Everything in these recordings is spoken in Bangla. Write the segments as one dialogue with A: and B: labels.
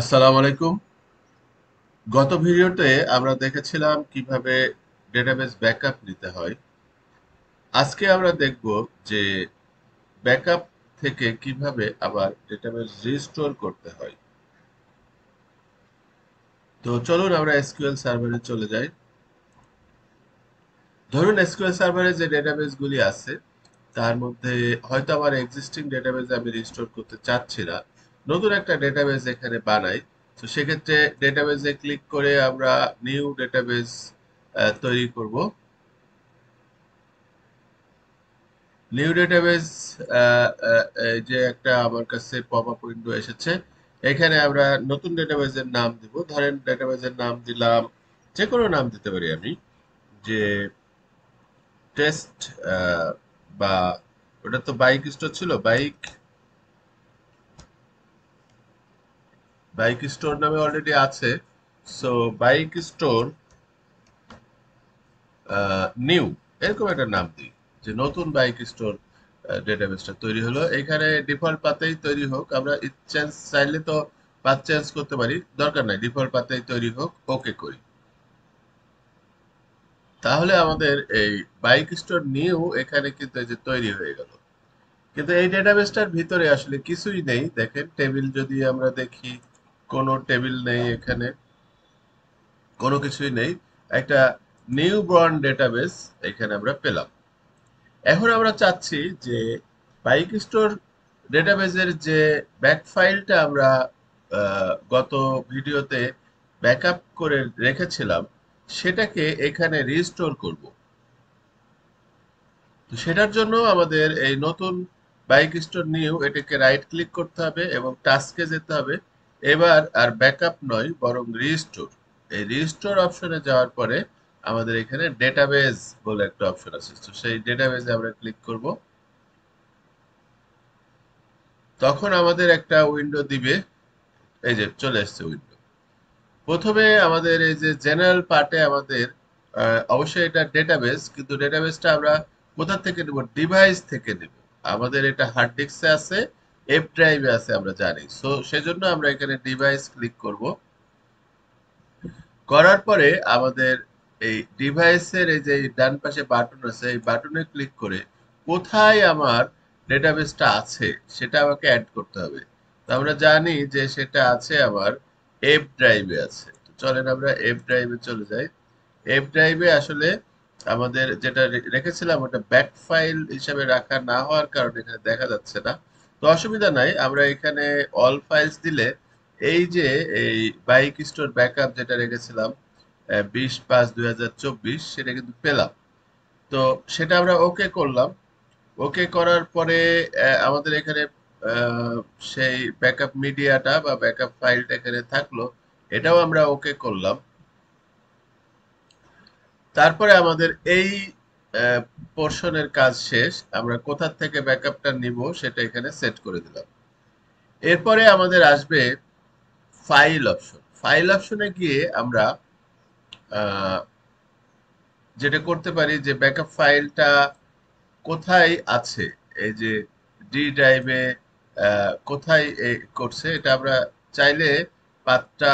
A: আসসালামু আলাইকুম গত ভিডিওতে আমরা দেখেছিলাম কিভাবে ডেটাবেস ব্যাকআপ নিতে হয় আজকে আমরা দেখব যে ব্যাকআপ থেকে কিভাবে আবার ডেটাবেস রিস্টোর করতে হয় তো চলুন আমরা এসকিউএল সার্ভারে চলে যাই ধরুন এসকিউএল সার্ভারে যে ডেটাবেসগুলি আছে তার মধ্যে হয়তো আমার এক্সিস্টিং ডেটাবেস আমি রিস্টোর করতে চাচ্ছি না নতুন একটা ডেটাবেস এখানে বানাই তো সেক্ষেত্রে ডেটাবেসে ক্লিক করে আমরা নিউ ডেটাবেস তৈরি করব নিউ ডেটাবেস যে একটা আমার কাছে পপ আপ উইন্ডো এসেছে এখানে আমরা নতুন ডেটাবেসের নাম দিব ধরেন ডেটাবেসের নাম দিলাম যে কোনো নাম দিতে পারি আমি যে টেস্ট বা ওটা তো বাইক স্টোর ছিল বাইক বাইক স্টোর নামে অলরেডি আছে সো বাইক স্টোর নিউ এরকম একটা নাম দিই যে নতুন বাইক স্টোর ডেটাবেসটা তৈরি হলো এখানে ডিফল্ট পাতেই তৈরি হোক আমরা চেঞ্জ চাইলে তো পাত চেঞ্জ করতে পারি দরকার নাই ডিফল্ট পাতেই তৈরি হোক ওকে করি
B: তাহলে আমাদের
A: এই বাইক স্টোর নিউ এখানে কিন্তু যে তৈরি হয়ে গেল কিন্তু এই ডেটাবেসটার ভিতরে আসলে কিছুই নেই দেখেন টেবিল যদি আমরা দেখি কোনো টেবিল নেই এখানে কোনো কিছুই নেই একটা নিউ বর্ন ডেটাবেস এখানে আমরা পেলাম এখন আমরা চাচ্ছি যে বাইক স্টোর ডেটাবেজের যে ব্যাক ফাইলটা আমরা গত ভিডিওতে ব্যাকআপ করে রেখেছিলাম সেটাকে এখানে রিস্টোর করব তো সেটার জন্য আমাদের এই নতুন বাইক স্টোর নিউ এটাকে রাইট ক্লিক করতে হবে এবং টাস্কে যেতে হবে এবার আর ব্যাকআপ নয় বরং রিস্টোর এই রিস্টোর অপশনে যাওয়ার পরে আমাদের এখানে ডেটাবেজ বলে একটা অপশন আছে তো সেই ডেটাবেজে আমরা ক্লিক করব তখন আমাদের একটা উইন্ডো দিবে এই যে চলে আসছে উইন্ডো প্রথমে আমাদের এই যে জেনারেল পার্টে আমাদের অবশ্যই এটা ডেটাবেজ কিন্তু ডেটাবেজটা আমরা কোথা থেকে নেব ডিভাইস থেকে নেব আমাদের এটা হার্ড ডিস্কে আছে এফ ড্রাইভে আছে আমরা জানি সো সেজন্য আমরা এখানে ডিভাইস ক্লিক করব করার পরে আমাদের এই ডিভাইসের এই যে ডান পাশে বাটন আছে এই বাটনে ক্লিক করে কোথায় আমার ডেটাবেসটা আছে সেটা আমাকে অ্যাড করতে হবে তো আমরা জানি যে সেটা আছে আমার এফ ড্রাইভে আছে তো চলেন আমরা এফ ড্রাইভে চলে যাই এফ ড্রাইভে আসলে আমাদের যেটা রেখেছিলাম ওটা ব্যাক ফাইল হিসাবে রাখা না হওয়ার কারণে এখানে দেখা যাচ্ছে না তো অসুবিধা নাই আমরা এখানে অল ফাইলস দিলে এই যে এই বাইক স্টোর ব্যাকআপ যেটা রেখেছিলাম বিশ পাঁচ দুই সেটা কিন্তু পেলাম তো সেটা আমরা ওকে করলাম ওকে করার পরে আমাদের এখানে সেই ব্যাকআপ মিডিয়াটা বা ব্যাকআপ ফাইলটা এখানে থাকলো এটাও আমরা ওকে করলাম তারপরে আমাদের এই পোর্শনের কাজ শেষ আমরা কোথা থেকে ব্যাকআপটা নিব সেটা এখানে সেট করে দিলাম এরপরে আমাদের আসবে ফাইল অপশন ফাইল অপশনে গিয়ে আমরা যেটা করতে পারি যে ব্যাকআপ ফাইলটা কোথায় আছে এই যে ডি ড্রাইভে কোথায় করছে এটা আমরা চাইলে পাতটা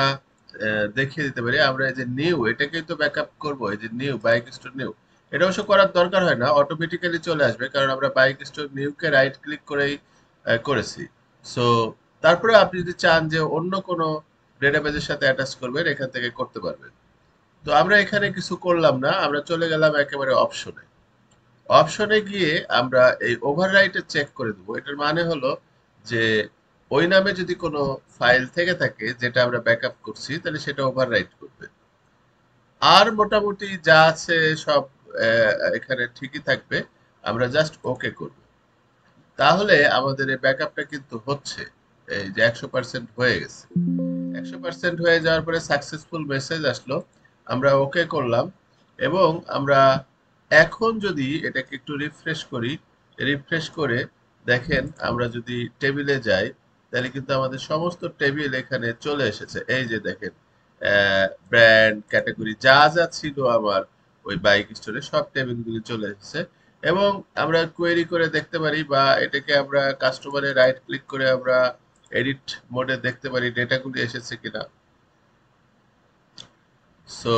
A: দেখিয়ে দিতে পারি আমরা এই যে নিউ এটাকেই তো ব্যাকআপ করবো এই যে নিউ বাইক স্টোর নিউ এটা অবশ্য করার দরকার হয় না অটোমেটিক্যালি চলে আসবে কারণ আমরা বাইক স্টোর নিউকে রাইট ক্লিক করেই করেছি সো তারপরে আপনি যদি চান যে অন্য কোনো ডেটাবেজের সাথে অ্যাটাচ করবেন এখান থেকে করতে পারবেন তো আমরা এখানে কিছু করলাম না আমরা চলে গেলাম একেবারে অপশনে অপশনে গিয়ে আমরা এই ওভাররাইটে চেক করে দেবো এটার মানে হলো যে ওই নামে যদি কোনো ফাইল থেকে থাকে যেটা আমরা ব্যাকআপ করছি তাহলে সেটা ওভাররাইট করবে আর মোটামুটি যা আছে সব এখানে ঠিকই থাকবে আমরা জাস্ট ওকে করব তাহলে আমাদের এই ব্যাকআপটা কিন্তু হচ্ছে এই যে একশো পার্সেন্ট হয়ে গেছে একশো পার্সেন্ট হয়ে যাওয়ার পরে সাকসেসফুল মেসেজ আসলো আমরা ওকে করলাম এবং আমরা এখন যদি এটাকে একটু রিফ্রেশ করি রিফ্রেশ করে দেখেন আমরা যদি টেবিলে যাই তাহলে কিন্তু আমাদের সমস্ত টেবিল এখানে চলে এসেছে এই যে দেখেন ব্র্যান্ড ক্যাটাগরি যা যা ছিল আমার ওই বাইক স্টোরে সব ট্যাবিংগুলি চলে এসেছে এবং আমরা কোয়েরি করে দেখতে পারি বা এটাকে আমরা কাস্টমারে রাইট ক্লিক করে আমরা এডিট মোডে দেখতে পারি ডেটাগুলি এসেছে কিনা সো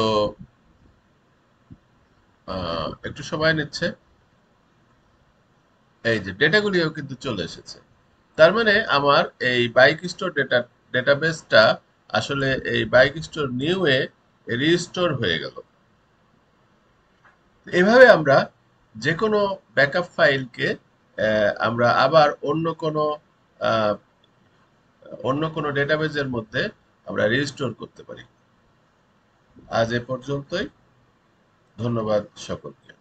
A: একটু সময় নিচ্ছে এই যে ডেটাগুলিও কিন্তু চলে এসেছে তার মানে আমার এই বাইক স্টোর ডেটা ডেটাবেসটা আসলে এই বাইক স্টোর নিউ এ রিস্টোর হয়ে গেল এভাবে আমরা যে কোনো ব্যাকআপ ফাইলকে আমরা আবার অন্য কোনো অন্য কোনো ডেটাবেজের মধ্যে আমরা রেজিস্টোর করতে পারি আজ এ পর্যন্তই ধন্যবাদ সকলকে